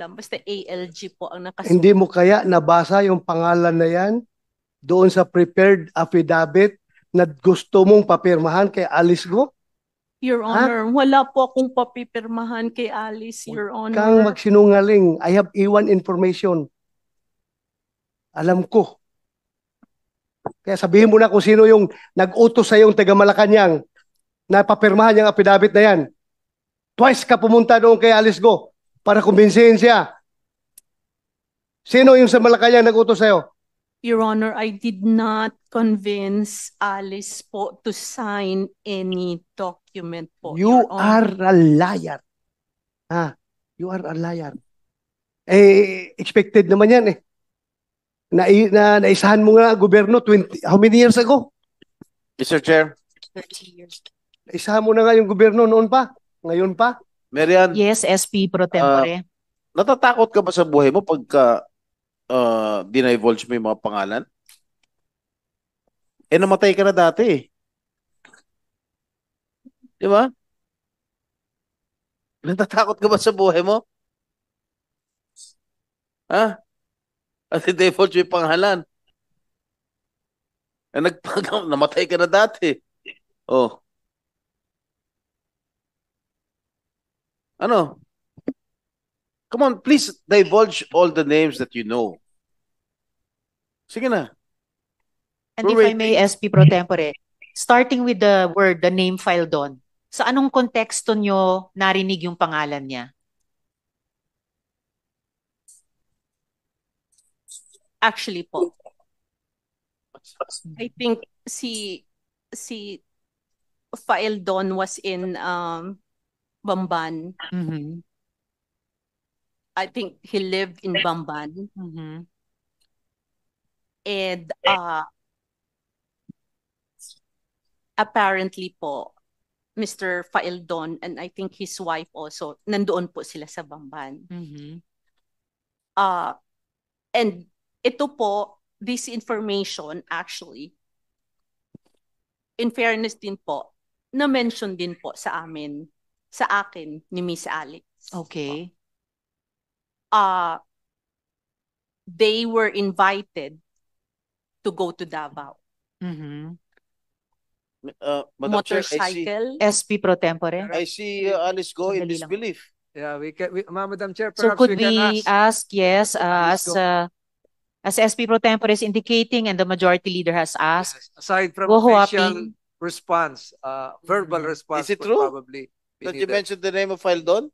alam. Basta ALG po ang nakasulat. Hindi mo kaya nabasa yung pangalan na yan doon sa prepared affidavit na gusto mong papirmahan kay Alice Go? Your Honor, ha? wala po akong papipirmahan kay Alice, Your Honor. Kang magsinungaling. I have iwan information. Alam ko. Kaya sabihin mo na kung sino yung nag-utos sa yung taga Malacanang na papirmahan yung affidavit na yan. Twice ka pumunta doon kay Alice Go para kumbinsihin siya. Sino yung sa Malacañang nag-utos sa'yo? Your Honor, I did not convince Alice po to sign any document po. You are a liar. Ha? You are a liar. Eh, expected naman yan eh. Na, na, naisahan mo nga gobyerno 20, how many years ago? Mr. Chair. 30 years. Naisahan mo na nga yung gobyerno noon pa, ngayon pa. Marian, Yes, SP pro ah, tempore. natatakot ka ba sa buhay mo pagka uh, dinivulge mo yung mga pangalan? Eh, namatay ka na dati Di ba? Natatakot ka ba sa buhay mo? Ha? At i-default yung pangalan. Eh, nagpag- namatay ka na dati. Oh. Ano? Come on, please divulge all the names that you know. Sige na. And We're if waiting. I may, SP Pro Tempore, starting with the word, the name file doon, sa anong konteksto nyo narinig yung pangalan niya? Actually po. I think si si file Don was in um Bamban. Mm-hmm. I think he lived in eh. Bamban. Mm-hmm. And eh. uh, apparently po, Mr. Faeldon and I think his wife also, nandoon po sila sa Bamban. Mm-hmm. Uh, and ito po, this information actually, in fairness din po, na-mention din po sa amin sa akin ni Miss Alex. Okay. Uh, they were invited to go to Davao. Mhm. Uh, Madam Motorcycle. Chair, SP pro tempore. I see uh, Alice go in disbelief. Yeah, we can. We, Madam Chair, perhaps so could we, we ask, ask? Yes, uh, as uh, as SP pro tempore is indicating, and the majority leader has asked. Yes. Aside from official response, uh, verbal mm-hmm. response, is it true? probably Did you mention the name of file doon?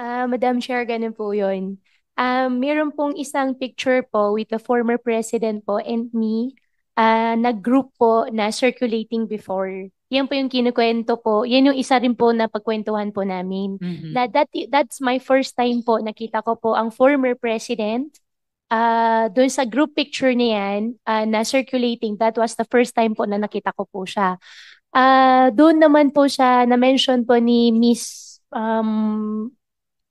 Ah, Madam Chair, ganun po yun. Um, meron pong isang picture po with the former president po and me. Ah, nag-group po na circulating before. Yan po yung kinukwento po. Yan yung isa rin po na pagkwentuhan po namin. Mhm. That, that, that's my first time po nakita ko po ang former president. Ah, doon sa group picture niya yan ah, na circulating, that was the first time po na nakita ko po siya. Uh, doon naman po siya na-mention po ni Miss um,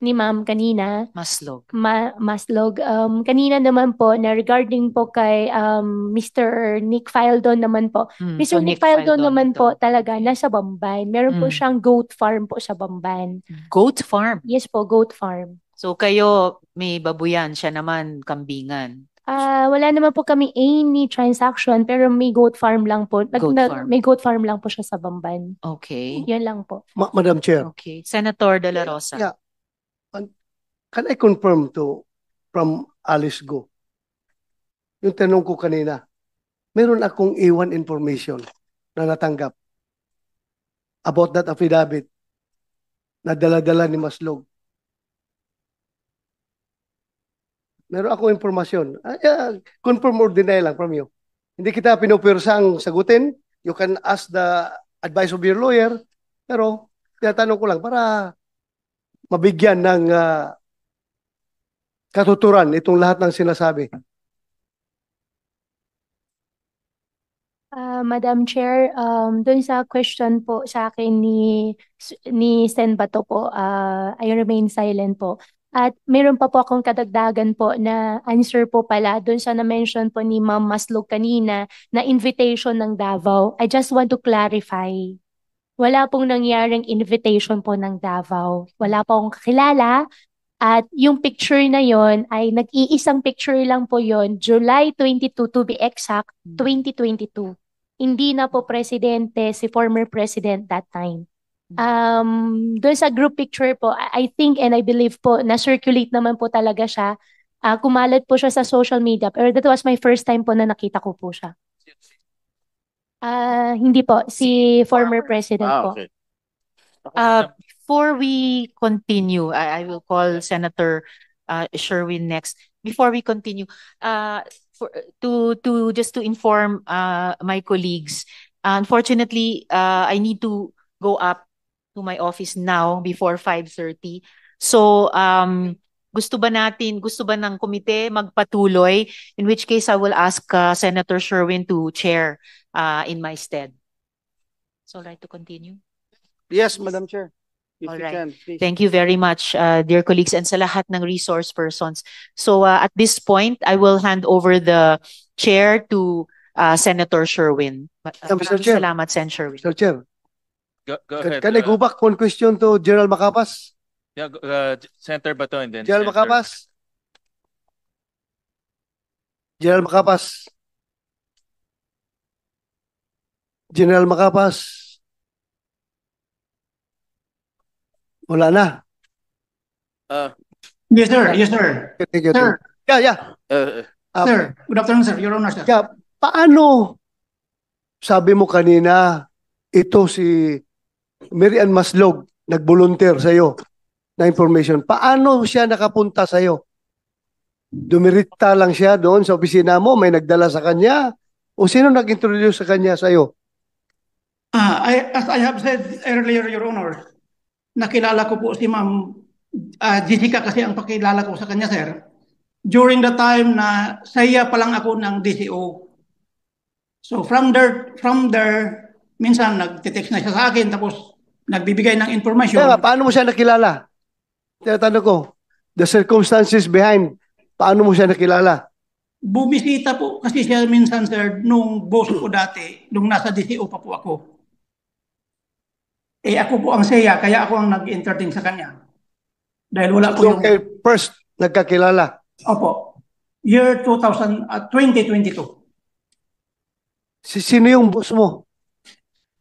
ni Ma'am kanina. Maslog. Ma Maslog. Um, kanina naman po na regarding po kay um, Mr. Nick Fildon naman po. Mm, Mr. So Nick, Nick Fildon, naman ito. po talaga nasa Bamban. Meron mm. po hmm. siyang goat farm po sa Bamban. Goat farm? Yes po, goat farm. So kayo may babuyan, siya naman kambingan. Ah, wala naman po kami any transaction pero may goat farm lang po. Nag, Goat na- farm. May goat farm lang po siya sa Bamban. Okay. 'Yan lang po. Ma- Madam Chair, Okay. Senator De La eh, Rosa. Yeah. can I confirm to from Alice Go? Yung tanong ko kanina, meron akong iwan information na natanggap about that affidavit na dala-dala ni Maslog Meron ako impormasyon. Uh, confirm or deny lang from you. Hindi kita pinupirsang sagutin. You can ask the advice of your lawyer. Pero, tinatanong ko lang para mabigyan ng uh, katuturan itong lahat ng sinasabi. Uh, Madam Chair, um, doon sa question po sa akin ni, ni Sen Bato po, uh, I remain silent po. At mayroon pa po akong kadagdagan po na answer po pala doon sa na-mention po ni Ma'am Maslog kanina na invitation ng Davao. I just want to clarify. Wala pong nangyaring invitation po ng Davao. Wala pong kakilala. At yung picture na yon ay nag-iisang picture lang po yon July 22 to be exact, 2022. Hindi na po presidente si former president that time. Um, doon sa group picture po, I think and I believe po, na-circulate naman po talaga siya. Uh, kumalat po siya sa social media. Pero that was my first time po na nakita ko po siya. Uh, hindi po, si former president ah, okay. po. Uh, ah, before we continue, I, I will call Senator uh, Sherwin next. Before we continue, uh, for, to to just to inform uh, my colleagues, unfortunately, uh, I need to go up to my office now before 5.30. So, um, gusto ba natin, gusto ba ng komite magpatuloy? In which case, I will ask uh, Senator Sherwin to chair uh, in my stead. So, right to continue? Yes, Madam Chair. If All right. Can, Thank you very much, uh, dear colleagues, and sa lahat ng resource persons. So uh, at this point, I will hand over the chair to uh, Senator Sherwin. Uh, Mr. Chair. Salamat, Sen. Sherwin. Mr. Chair, Go, go ahead. Can I uh, go back one question to General Macapas? Yeah, uh, ba to? and then General Macapas? General Macapas? General Macapas? Wala na. Uh, yes, sir. Yes, sir. Sir. Yeah, yeah. Uh, uh, ah, sir, good afternoon, sir. Your Honor, sir. Yeah, paano sabi mo kanina ito si Mary Ann Maslog, nag-volunteer sa'yo na information. Paano siya nakapunta sa'yo? Dumirita lang siya doon sa opisina mo, may nagdala sa kanya, o sino nag-introduce sa kanya sa'yo? Uh, I, as I have said earlier, Your Honor, nakilala ko po si Ma'am uh, Jessica kasi ang pakilala ko sa kanya, sir. During the time na saya pa lang ako ng DCO. So from there, from there minsan nagtitext na siya sa akin tapos nagbibigay ng informasyon. Kaya, paano mo siya nakilala? Tinatanong ko, the circumstances behind, paano mo siya nakilala? Bumisita po kasi siya minsan sir, nung boss ko dati, nung nasa DCO pa po ako. Eh ako po ang saya, kaya ako ang nag-entertain sa kanya. Dahil wala po so, yung... Okay, first, nagkakilala? Opo. Year 2022. Ah, si sino yung boss mo?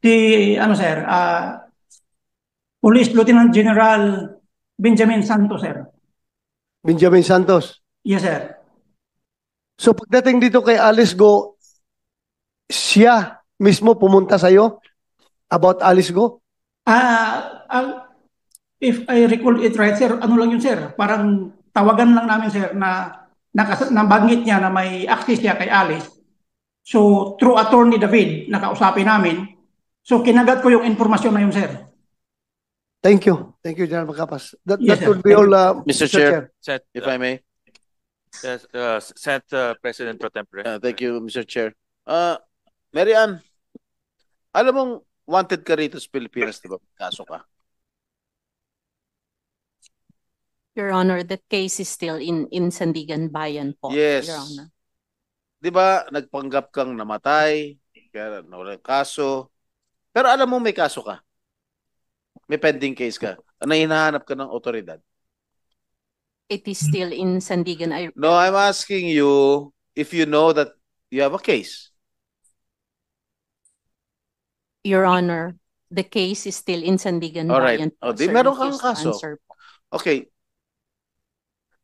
Si, ano sir, uh, Police Lieutenant General Benjamin Santos, sir. Benjamin Santos? Yes, sir. So pagdating dito kay Alice Go, siya mismo pumunta sa iyo about Alice Go? Ah, uh, uh, if I recall it right, sir, ano lang yun, sir? Parang tawagan lang namin, sir, na nakas- nabanggit niya na may access siya kay Alice. So, through attorney David, nakausapin namin. So, kinagat ko yung informasyon na yun, sir. Thank you. Thank you, General Macapas. That, that would be all, uh, Mr. Mr. Chair, Set, if uh, I may. Yes, uh, Set uh, President Pro Tempore. Uh, thank you, Mr. Chair. Uh, Marian, alam mong wanted ka rito sa Pilipinas, di ba? Kaso ka. Your Honor, that case is still in in Sandigan Bayan po. Yes. 'Di ba, nagpanggap kang namatay, kaya nawala kaso. Pero alam mo may kaso ka may pending case ka Ano hinahanap ka ng otoridad? It is still in Sandigan. I... No, I'm asking you if you know that you have a case. Your Honor, the case is still in Sandigan. All right. Bayan. Oh, di meron kang kaso. Answer. Okay.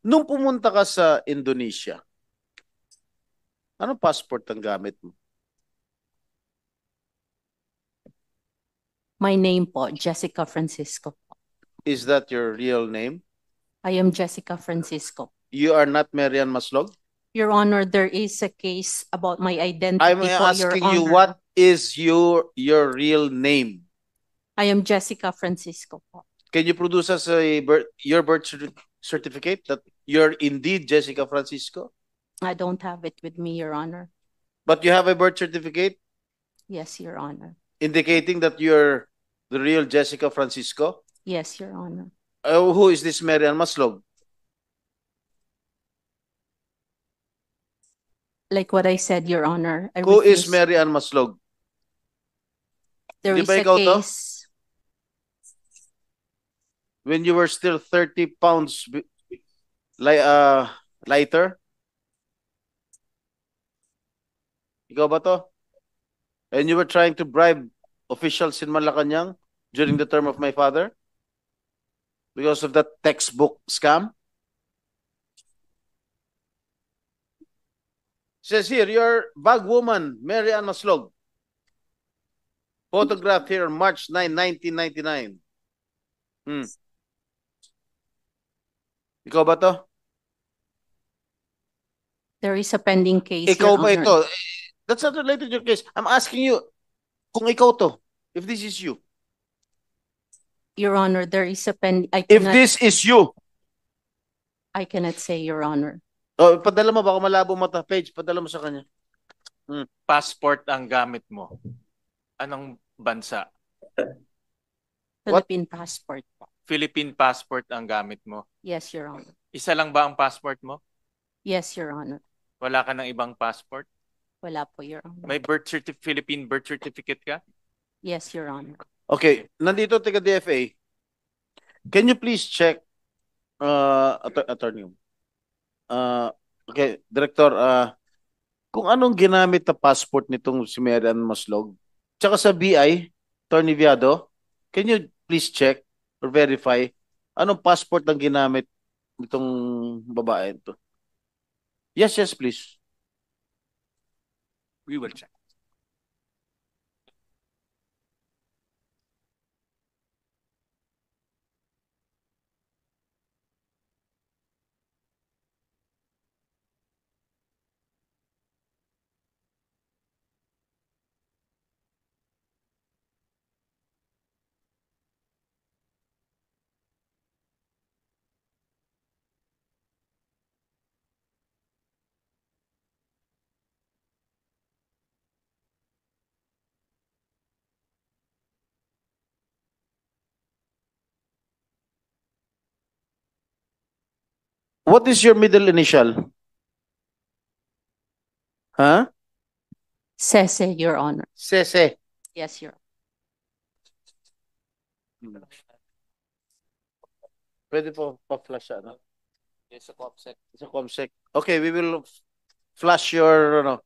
Nung pumunta ka sa Indonesia, ano passport ang gamit mo? My name po, Jessica Francisco. Is that your real name? I am Jessica Francisco. You are not Marian Maslog? Your Honor, there is a case about my identity. I'm po, asking Your you what is your your real name? I am Jessica Francisco po. Can you produce us a birth, your birth certificate that you're indeed Jessica Francisco? I don't have it with me, Your Honor. But you have a birth certificate? Yes, Your Honor indicating that you're the real Jessica Francisco? Yes, Your Honor. Uh, who is this Marian Maslog? Like what I said, Your Honor. I Who is Marian Maslog? There is a ikaw to? case. When you were still 30 pounds li- uh, lighter? Ikaw ba to? And you were trying to bribe officials in Malacanang during the term of my father? Because of that textbook scam? Says here, your bag woman, Mary Ann Maslog. Photographed here March 9, 1999. Hmm. Ikaw ba to? There is a pending case. Ikaw ba ito? That's not related to your case. I'm asking you, kung ikaw to, if this is you. Your Honor, there is a pen. I If this is you. I cannot say, Your Honor. Oh, padala mo, ako malabo mata. Page, padala mo sa kanya. Hmm, passport ang gamit mo. Anong bansa? What? Philippine passport po. Philippine passport ang gamit mo. Yes, Your Honor. Isa lang ba ang passport mo? Yes, Your Honor. Wala ka ng ibang passport? Wala po, Your Honor. May birth certificate, Philippine birth certificate ka? Yes, Your Honor. Okay, nandito taga DFA. Can you please check uh attorney? Uh, okay, director, uh, kung anong ginamit na passport nitong si Marian Maslog? Tsaka sa BI, Attorney Viado, can you please check or verify anong passport ang ginamit nitong babae ito? Yes, yes, please. we will check. What is your middle initial? Huh? Sese, Your Honor. Sese. Yes, Your Honor. Pwede for pa-flash ano? Yes, sa ComSec. Sa ComSec. Okay, we will flash your you know,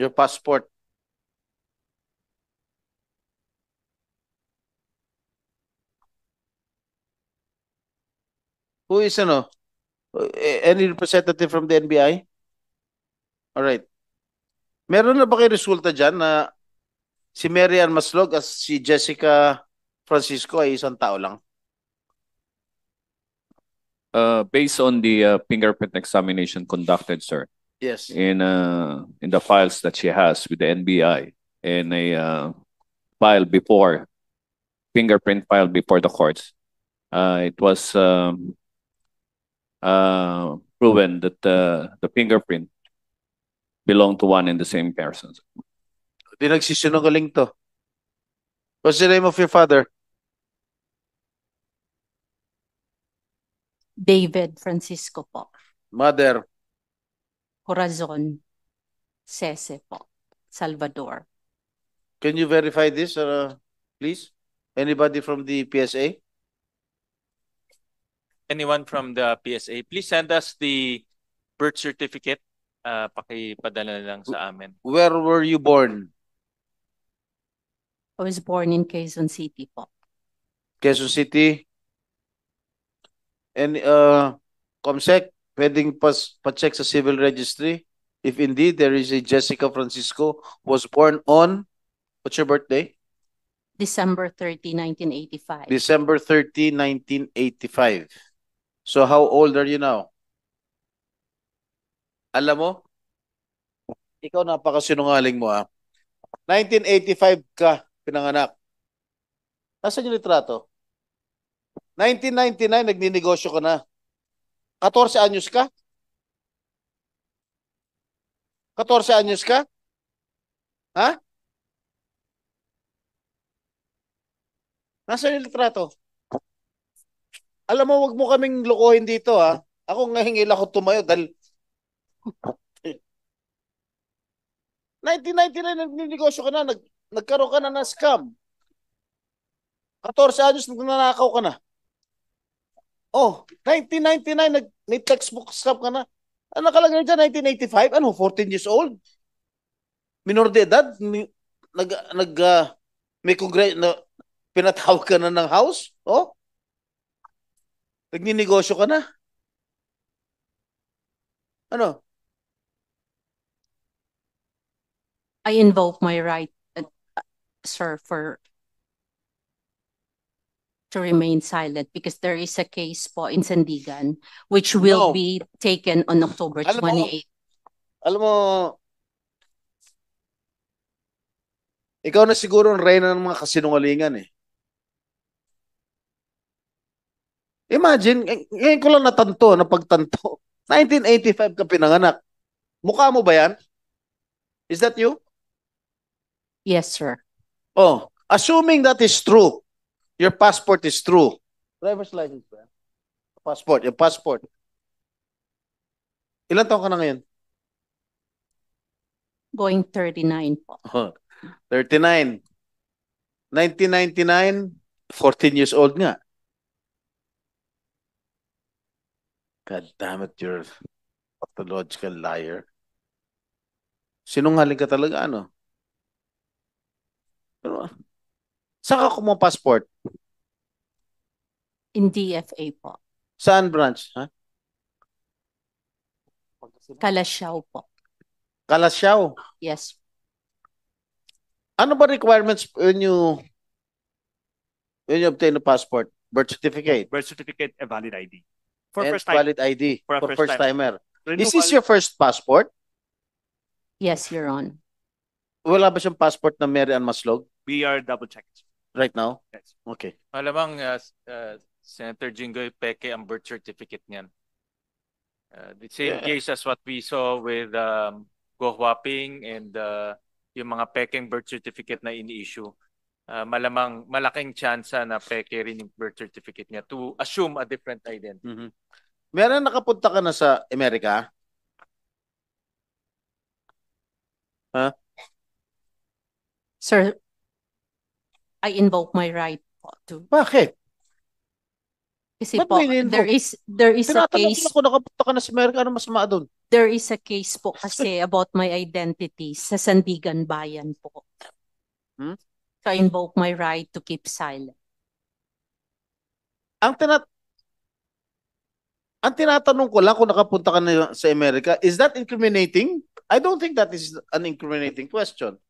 your passport. Who is ano? Eh, any representative from the NBI? All right. Meron na ba kay resulta diyan na si Marian Maslog as si Jessica Francisco ay isang tao lang? Uh, based on the uh, fingerprint examination conducted, sir. Yes. In uh, in the files that she has with the NBI in a uh, file before fingerprint file before the courts. Uh, it was um, uh, proven that uh, the fingerprint belong to one and the same person. Di nagsisinungaling to. What's the name of your father? David Francisco po. Mother? Corazon Cese po. Salvador. Can you verify this, uh, please? Anybody from the PSA? anyone from the PSA, please send us the birth certificate. Uh, pakipadala lang sa amin. Where were you born? I was born in Quezon City po. Quezon City? And uh, Comsec, pwedeng pas pa-check sa civil registry if indeed there is a Jessica Francisco was born on, what's your birthday? December 30, 1985. December 30, 1985. So how old are you now? Alam mo? Ikaw napakasinungaling mo ah. 1985 ka pinanganak. Nasaan yung litrato? 1999 nagninegosyo ka na. 14 anyos ka? 14 anyos ka? Ha? Nasaan yung litrato? alam mo, wag mo kaming lokohin dito ha. Ako ngahingil ako tumayo dahil 1999 nagnegosyo ka na, nag, nagkaroon ka na ng scam. 14 anyos nagnanakaw ka na. Oh, 1999 nag, may textbook scam ka na. Ano nakalagay dyan, 1985? Ano, 14 years old? Minor de edad? nag, nag, uh, may kongre, na, pinatawag ka na ng house? Oh? Nagninegosyo ka na. Ano? I invoke my right, uh, sir, for to remain silent because there is a case po in Sandigan which will No. be taken on October Alam mo- 28. Alam mo, ikaw na siguro ang reyna ng mga kasinungalingan eh. Imagine, eh, ngayon ko lang natanto, napagtanto. 1985 ka pinanganak. Mukha mo ba yan? Is that you? Yes, sir. Oh, assuming that is true, your passport is true. Driver's license ba? Passport, your passport. Ilan taon ka na ngayon? Going 39 po. Oh, 39. 1999, 14 years old nga. God damn it, you're pathological liar. Sinungaling ka talaga, ano? Pero, saan ka kumuha passport? In DFA po. Saan branch? Ha? Kalasyaw po. Kalasyaw? Yes. Ano ba requirements when you when you obtain a passport? Birth certificate? Birth certificate, and valid ID. For and first time. valid ID for, for first, first timer. Renewal. Is this your first passport? Yes, you're on. Wala ba siyang passport na Mary Ann Maslog? We are double checked. Right now? Yes. Okay. Malamang uh, uh, Senator Jingoy Peke ang birth certificate niyan. Uh, the same yeah. case as what we saw with um, Go Huaping and uh, yung mga Peking birth certificate na ini-issue uh, malamang malaking chance na peke rin yung birth certificate niya to assume a different identity. Mm-hmm. Meron nakapunta ka na sa Amerika? Ha? Huh? Sir, I invoke my right po to. Bakit? Kasi Ba't po, there is there is Tinatanong a case. Tinatanong ko nakapunta ka na sa Amerika, ano masama doon? There is a case po kasi about my identity sa Sandigan Bayan po. Hmm? So I invoke my right to keep silent. Ang tinat ang tinatanong ko lang kung nakapunta ka na sa Amerika, is that incriminating? I don't think that is an incriminating question.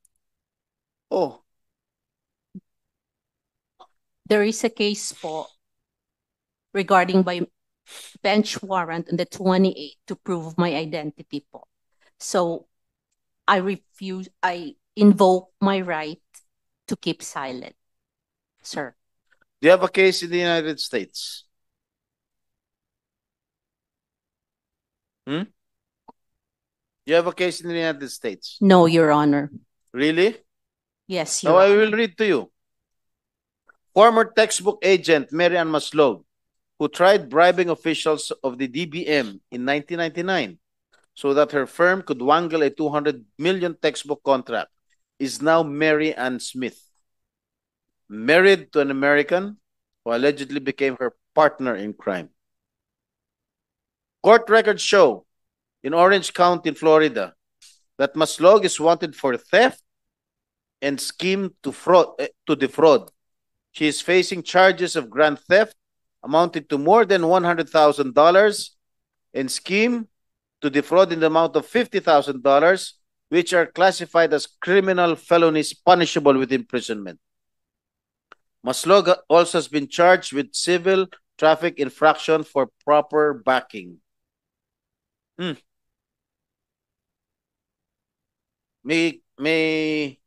Oh. There is a case po regarding by bench warrant on the 28 to prove my identity po. So I refuse, I invoke my right to keep silent, sir? Do you have a case in the United States? Hmm? You have a case in the United States? No, Your Honor. Really? Yes, Your So Honor. I will read to you. Former textbook agent Marian Maslow, who tried bribing officials of the DBM in 1999 so that her firm could wangle a 200 million textbook contract is now Mary Ann Smith, married to an American who allegedly became her partner in crime. Court records show in Orange County, Florida, that Maslog is wanted for theft and scheme to, fraud, eh, to defraud. She is facing charges of grand theft amounting to more than $100,000 and scheme to defraud in the amount of $50,000 which are classified as criminal felonies punishable with imprisonment. Maslog also has been charged with civil traffic infraction for proper backing. Hmm. May, may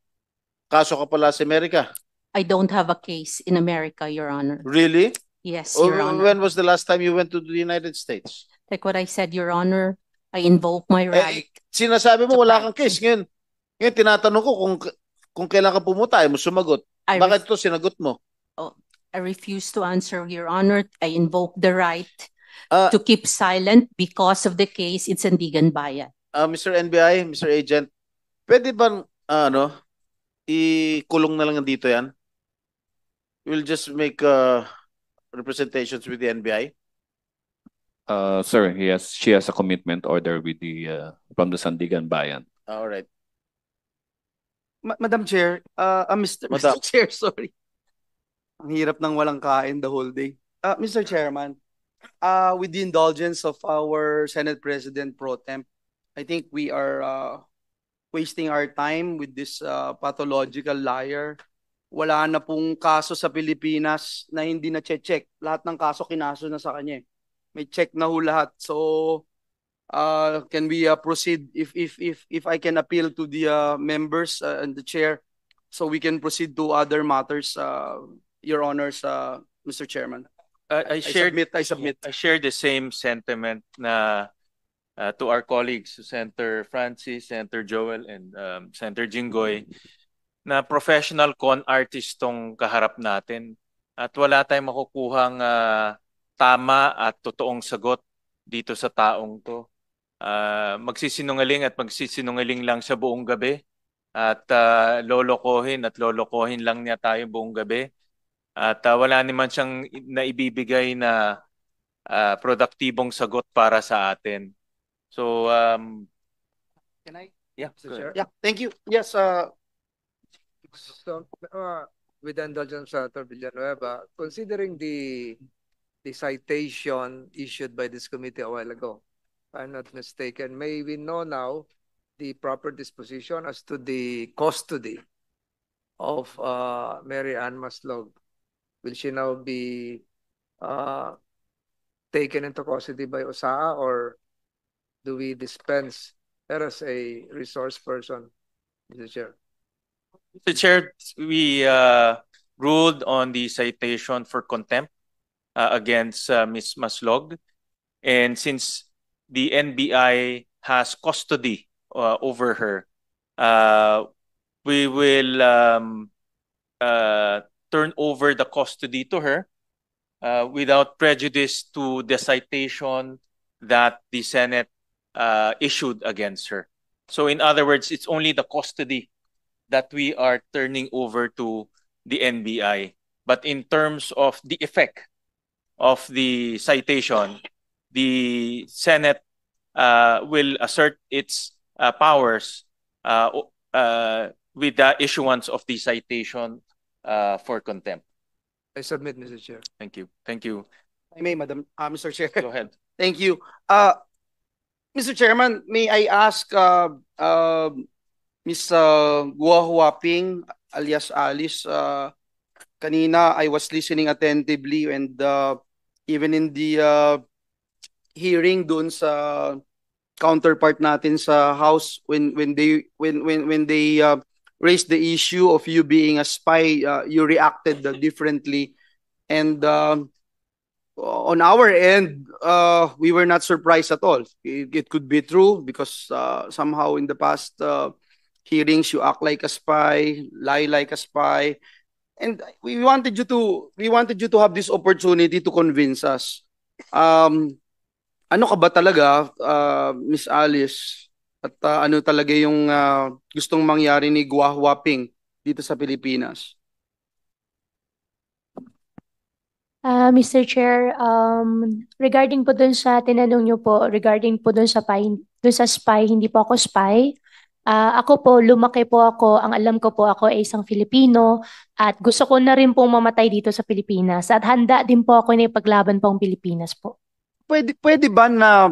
kaso ka pala sa Amerika? I don't have a case in America, Your Honor. Really? Yes, oh, Your Honor. When was the last time you went to the United States? Like what I said, Your Honor, I invoke my eh, right. Eh, sinasabi mo wala kang case. Ngayon, ngayon tinatanong ko kung kung kailan ka pumunta, ay mo sumagot. I Bakit ito sinagot mo? Oh, I refuse to answer, Your Honor. I invoke the right uh, to keep silent because of the case in Sandigan Bayan. Uh, ah, Mr. NBI, Mr. Agent, pwede bang uh, ano, ikulong na lang dito yan? We'll just make uh, representations with the NBI. Uh, sir, he has, she has a commitment order with the, uh, from the Sandigan Bayan. All right. Ma- Madam Chair, uh, uh, Mr. Mr. Chair, sorry. Ang hirap ng walang kain the whole day. Uh, Mr. Chairman, uh, with the indulgence of our Senate President Pro Temp, I think we are uh, wasting our time with this uh, pathological liar. Wala na pong kaso sa Pilipinas na hindi na check. Lahat ng kaso kinaso na sa kanya. Eh may check na ho lahat. So uh, can we uh, proceed if if if if I can appeal to the uh, members uh, and the chair so we can proceed to other matters uh, your honors uh, Mr. Chairman I, I shared I submit, I submit I share the same sentiment na uh, to our colleagues Senator Francis Senator Joel and um, Senator Jinggoy na professional con artist tong kaharap natin at wala tayong makukuhang uh, tama at totoong sagot dito sa taong to. Uh, magsisinungaling at magsisinungaling lang sa buong gabi at uh, lolokohin at lolokohin lang niya tayo buong gabi. At uh, wala naman siyang naibibigay na uh, produktibong sagot para sa atin. So, um, Can I? Yeah, Mr. Chair? Yeah, thank you. Yes, uh, so, uh, with the indulgence of uh, Senator Villanueva, considering the the citation issued by this committee a while ago. If I'm not mistaken. May we know now the proper disposition as to the custody of uh, Mary Ann Maslog? Will she now be uh, taken into custody by OSA, or do we dispense her as a resource person, Mr. Chair? Mr. Chair, we uh, ruled on the citation for contempt uh, against uh, Ms. Maslog. And since the NBI has custody uh, over her, uh, we will um, uh, turn over the custody to her uh, without prejudice to the citation that the Senate issued against her. So, in other words, it's only the custody that we are turning over to the NBI. But in terms of the effect of the citation, the Senate uh, will assert its uh, powers uh, uh, with the issuance of the citation uh, for contempt. I submit, Mr. Chair. Thank you. Thank you. I may, Madam, Mr. Chair. Go ahead. Thank you. Mr. Chairman, may I ask Mr. Uh, Guo Huaping, alias Alice, uh, kanina I was listening attentively and uh, even in the uh, hearing doon sa counterpart natin sa house when when they when when when they uh, raised the issue of you being a spy uh, you reacted uh, differently and uh, on our end uh, we were not surprised at all it, it could be true because uh, somehow in the past uh, hearings you act like a spy lie like a spy And we wanted you to we wanted you to have this opportunity to convince us. Um, ano ka ba talaga, uh, Miss Alice? At uh, ano talaga yung uh, gustong mangyari ni Guahua dito sa Pilipinas? Uh, Mr. Chair, um, regarding po dun sa tinanong nyo po, regarding po dun sa, spy, dun sa spy, hindi po ako spy. Uh, ako po, lumaki po ako. Ang alam ko po ako ay isang Filipino at gusto ko na rin pong mamatay dito sa Pilipinas at handa din po ako na ipaglaban pong Pilipinas po. Pwede, pwede ba na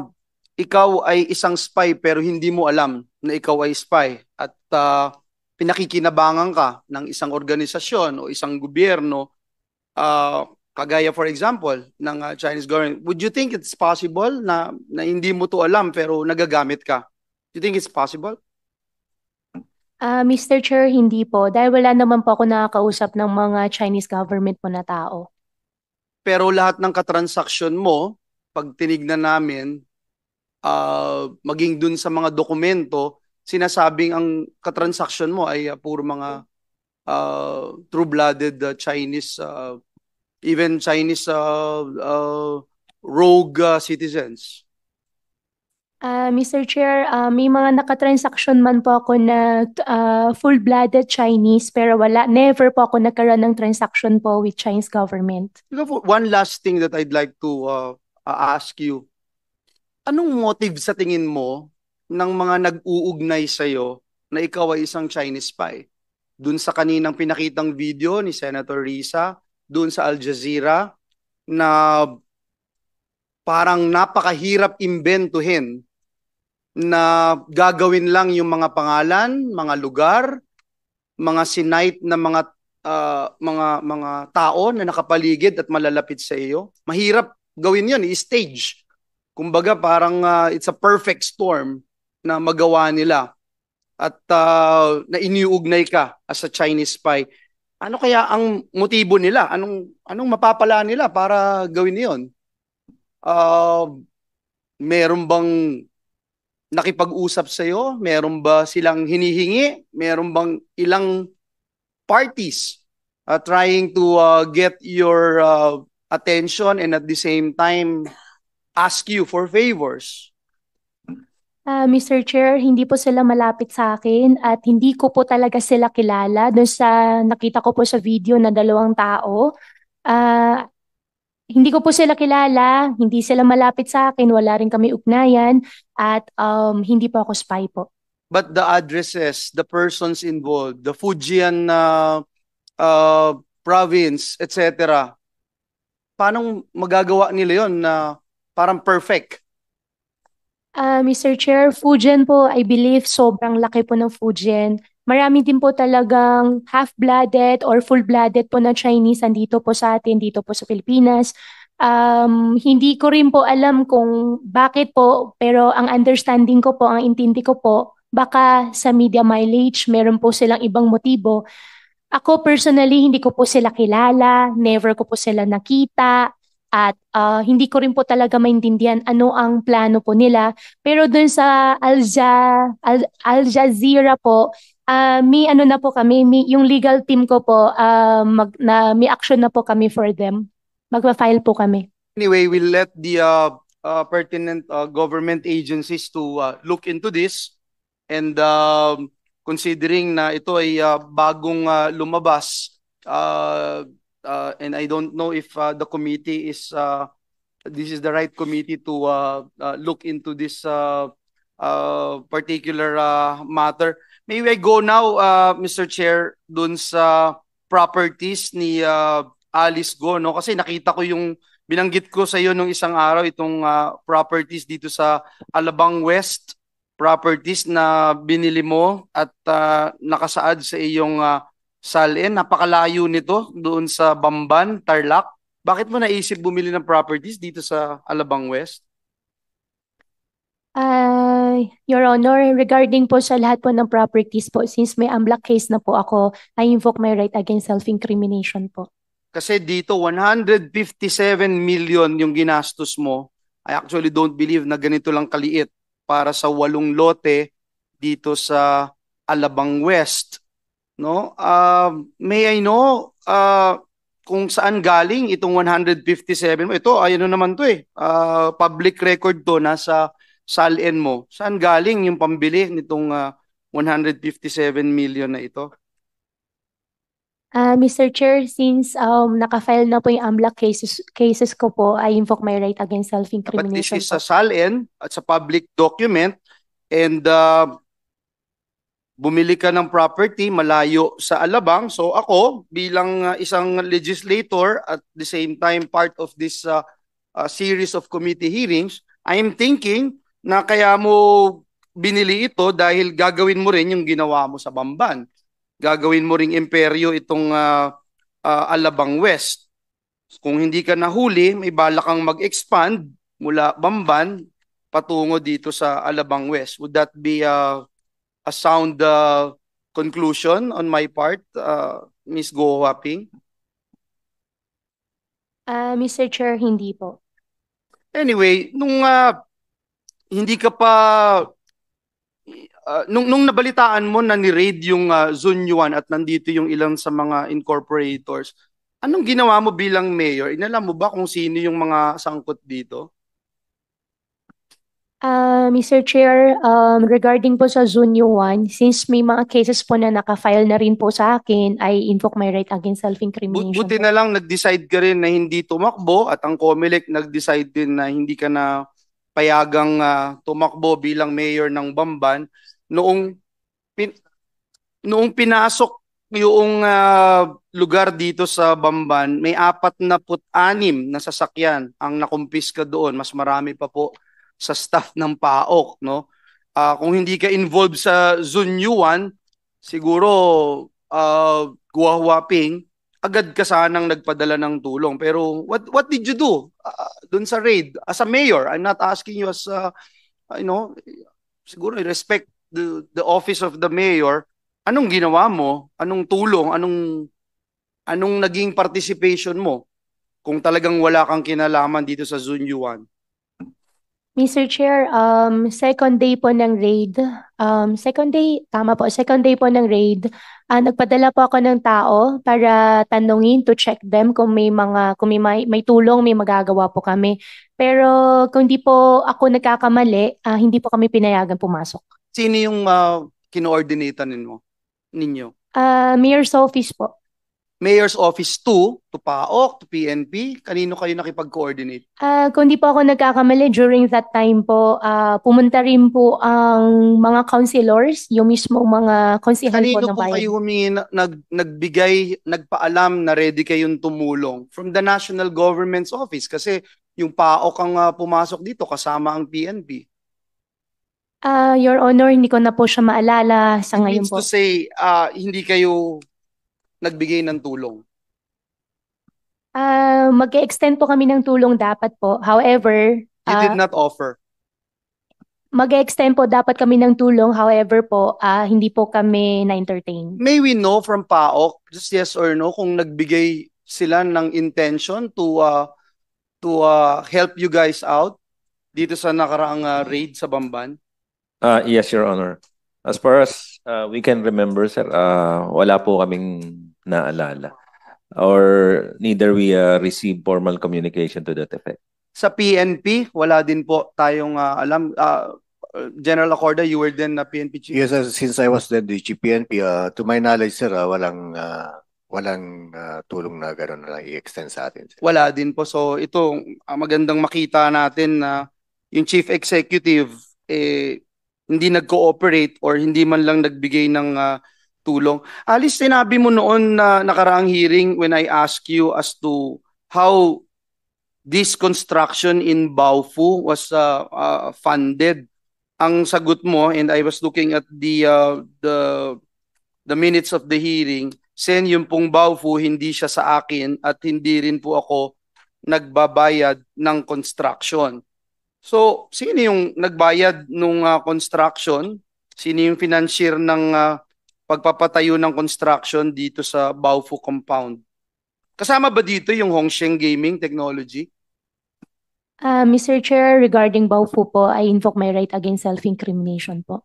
ikaw ay isang spy pero hindi mo alam na ikaw ay spy at uh, pinakikinabangan ka ng isang organisasyon o isang gobyerno uh, kagaya for example ng uh, Chinese government would you think it's possible na, na hindi mo to alam pero nagagamit ka do you think it's possible Ah, Mr. Chair, hindi po. Dahil wala naman po ako nakakausap ng mga Chinese government po na tao. Pero lahat ng katransaksyon mo, pag tinignan namin, uh, maging dun sa mga dokumento, sinasabing ang katransaksyon mo ay ah, puro mga uh, true-blooded ah, Chinese, uh, even Chinese uh, ah, rogue ah, citizens. Uh, ah, Mr. Chair, uh, may mga nakatransaksyon man po ako na uh, full-blooded Chinese pero wala, never po ako nagkaroon ng transaction po with Chinese government. one last thing that I'd like to uh, ask you. Anong motive sa tingin mo ng mga nag-uugnay sa'yo na ikaw ay isang Chinese spy? Doon sa kaninang pinakitang video ni Senator Risa, doon sa Al Jazeera, na parang napakahirap imbentuhin na gagawin lang yung mga pangalan, mga lugar, mga sinight na mga uh, mga mga tao na nakapaligid at malalapit sa iyo. Mahirap gawin 'yon, i-stage. Kumbaga parang uh, it's a perfect storm na magawa nila at uh, na iniuugnay ka as a Chinese spy. Ano kaya ang motibo nila? Anong anong mapapala nila para gawin 'yon? Uh, meron bang nakipag-usap sa iyo? Meron ba silang hinihingi? Meron bang ilang parties uh, trying to uh, get your uh, attention and at the same time ask you for favors? Uh, Mr. Chair, hindi po sila malapit sa akin at hindi ko po talaga sila kilala doon sa nakita ko po sa video na dalawang tao. Uh, hindi ko po sila kilala, hindi sila malapit sa akin, wala rin kami ugnayan, at um, hindi po ako spy po. But the addresses, the persons involved, the Fujian uh, uh, province, etc. Paano magagawa nila yon na parang perfect? Uh, ah, Mr. Chair, Fujian po, I believe sobrang laki po ng Fujian. Marami din po talagang half-blooded or full-blooded po na Chinese andito po sa atin, dito po sa Pilipinas. Um, hindi ko rin po alam kung bakit po, pero ang understanding ko po, ang intindi ko po, baka sa media mileage, meron po silang ibang motibo. Ako personally, hindi ko po sila kilala, never ko po sila nakita, at uh, hindi ko rin po talaga maintindihan ano ang plano po nila. Pero dun sa Al, Al-Jazeera po, uh, may ano na po kami, may, yung legal team ko po, uh, mag, na, may action na po kami for them. Magpa-file po kami. Anyway, we'll let the uh, uh, pertinent uh, government agencies to uh, look into this and uh, considering na ito ay uh, bagong uh, lumabas uh, uh, and I don't know if uh, the committee is uh, this is the right committee to uh, uh, look into this uh, uh, particular uh, matter may I go now, uh, Mr. Chair, dun sa properties ni uh, Alice Go, no? Kasi nakita ko yung binanggit ko sa iyo nung isang araw itong uh, properties dito sa Alabang West properties na binili mo at uh, nakasaad sa iyong uh, salin. Napakalayo nito doon sa Bamban, Tarlac. Bakit mo naisip bumili ng properties dito sa Alabang West? Uh, Your Honor, regarding po sa lahat po ng properties po, since may unblock case na po ako, I invoke my right against self-incrimination po. Kasi dito, 157 million yung ginastos mo. I actually don't believe na ganito lang kaliit para sa walong lote dito sa Alabang West. No? Uh, may I know uh, kung saan galing itong 157 mo? Ito, ayun naman to eh. Uh, public record to, nasa salin mo, saan galing yung pambili nitong uh, ah, 157 million na ito? Uh, ah, Mr. Chair, since um, nakafile na po yung AMLAC cases, cases ko po, I invoke my right against self-incrimination. But this is po. sa SALN at sa public document and uh, bumili ka ng property malayo sa Alabang. So ako bilang uh, isang legislator at the same time part of this uh, uh, series of committee hearings, I am thinking na kaya mo binili ito dahil gagawin mo rin yung ginawa mo sa Bamban. Gagawin mo ring imperyo itong uh, uh, Alabang West. Kung hindi ka nahuli, may balak kang mag-expand mula Bamban patungo dito sa Alabang West. Would that be uh, a sound uh, conclusion on my part, uh, Ms. Go Huaping? Uh, Mr. Chair, hindi po. Anyway, nung uh, hindi ka pa uh, nung nung nabalitaan mo na ni-raid yung uh, ah, Zunyuan at nandito yung ilan sa mga incorporators, anong ginawa mo bilang mayor? Inalam mo ba kung sino yung mga sangkot dito? Uh, ah, Mr. Chair, um, regarding po sa Zone 1, since may mga cases po na nakafile na rin po sa akin, I invoke my right against self-incrimination. But, buti na lang nag-decide ka rin na hindi tumakbo at ang COMELEC nag-decide din na hindi ka na payagang uh, tumakbo bilang mayor ng Bamban noong pin, noong pinasok yung uh, lugar dito sa Bamban, may apat na put anim na sasakyan ang nakumpiska doon. Mas marami pa po sa staff ng PAOK, no? Uh, kung hindi ka involved sa Zunyuan, siguro uh, Guahua agad ka sanang nagpadala ng tulong. Pero what what did you do uh, ah, doon sa raid? As a mayor, I'm not asking you as uh, you know, siguro respect the the office of the mayor. Anong ginawa mo? Anong tulong? Anong anong naging participation mo? Kung talagang wala kang kinalaman dito sa Zone 1 Mr. Chair, um, second day po ng raid. Um, second day, tama po, second day po ng raid. Uh, nagpadala po ako ng tao para tanungin to check them kung may mga, kung may, may, may tulong, may magagawa po kami. Pero kung hindi po ako nagkakamali, uh, hindi po kami pinayagan pumasok. Sino yung uh, ah, kinoordinatan ninyo? ninyo? Uh, Mayor Sophie's po. Mayor's Office 2, to PAOK, to PNP? Kanino kayo nakipag-coordinate? Uh, kung di po ako nagkakamali, during that time po, uh, pumunta rin po ang mga councilors, yung mismo mga konsihal po ng bayan. Kanino po kayo humingi, nag, nagbigay, nagpaalam na ready kayong tumulong? From the National Government's Office, kasi yung PAOK ang uh, pumasok dito kasama ang PNP. Uh, Your Honor, hindi ko na po siya maalala sa It ngayon means po. to say, uh, hindi kayo nagbigay ng tulong? Uh, ah, mag-extend po kami ng tulong dapat po. However, uh, did ah, not offer. Mag-extend po dapat kami ng tulong. However po, uh, hindi po kami na-entertain. May we know from PAOK, just yes or no, kung nagbigay sila ng intention to uh, to uh, help you guys out dito sa nakaraang uh, raid sa Bamban? Uh, yes, Your Honor. As far as uh, we can remember, sir, uh, wala po kaming naalala. Or neither we uh, received formal communication to that effect. Sa PNP, wala din po tayong uh, alam. Uh, General Acorda, you were then na uh, PNP chief? Yes, sir, since I was then the chief PNP, uh, to my knowledge, sir, uh, walang uh, walang uh, tulong na gano'n na i-extend sa atin. Sir. Wala din po. So ito, magandang makita natin na yung chief executive eh, hindi nag-cooperate or hindi man lang nagbigay ng uh, tulong. Alice, sinabi mo noon na nakaraang hearing when I ask you as to how this construction in Baofu was uh, uh, funded. Ang sagot mo, and I was looking at the, uh, the, the minutes of the hearing, Sen, yung pong Baofu, hindi siya sa akin at hindi rin po ako nagbabayad ng construction. So, sino yung nagbayad nung uh, construction? Sino yung financier ng uh, pagpapatayo ng construction dito sa Baofu compound. Kasama ba dito yung Hongsheng Gaming Technology? Uh, ah, Mr. Chair, regarding Baofu po, I invoke my right against self-incrimination po.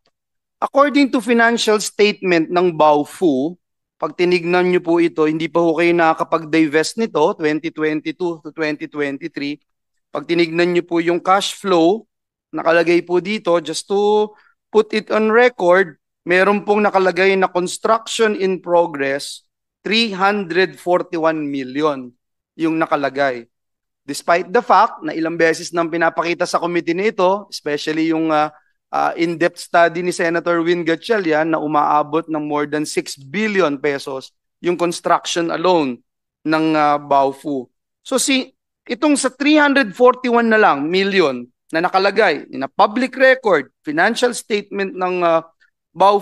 According to financial statement ng Baofu, pag tinignan nyo po ito, hindi pa ho kayo nakakapag-divest nito, 2022 to 2023. Pag tinignan nyo po yung cash flow, nakalagay po dito, just to put it on record, meron pong nakalagay na construction in progress 341 million yung nakalagay. Despite the fact na ilang beses nang pinapakita sa committee nito, especially yung uh, uh, in-depth study ni Senator Win Gatchalian na umaabot ng more than 6 billion pesos yung construction alone ng uh, Baofu. So si itong sa 341 na lang million na nakalagay na public record, financial statement ng uh, bao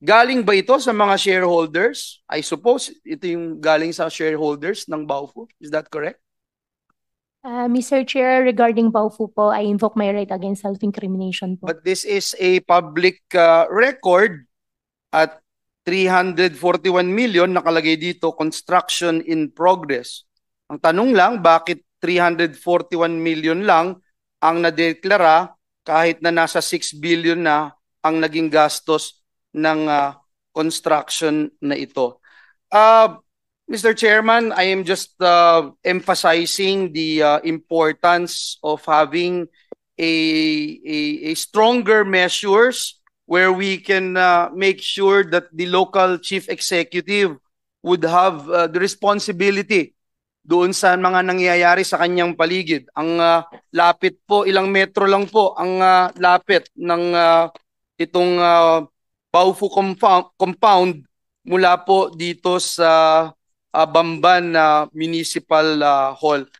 Galing ba ito sa mga shareholders? I suppose ito yung galing sa shareholders ng Baofu. Is that correct? Uh, Mr. Chair, regarding Baofu po, I invoke my right against self-incrimination po. But this is a public uh, record at 341 million nakalagay dito construction in progress. Ang tanong lang, bakit 341 million lang ang nadeklara kahit na nasa 6 billion na ang naging gastos ng uh, construction na ito. Uh, ah, Mr. Chairman, I am just uh, emphasizing the uh, importance of having a, a, a stronger measures where we can uh, make sure that the local chief executive would have uh, the responsibility doon sa mga nangyayari sa kanyang paligid. Ang uh, lapit po, ilang metro lang po ang uh, lapit ng uh, itong uh, Baufu compound, compound mula po dito sa uh, Bamban uh, Municipal uh, Hall.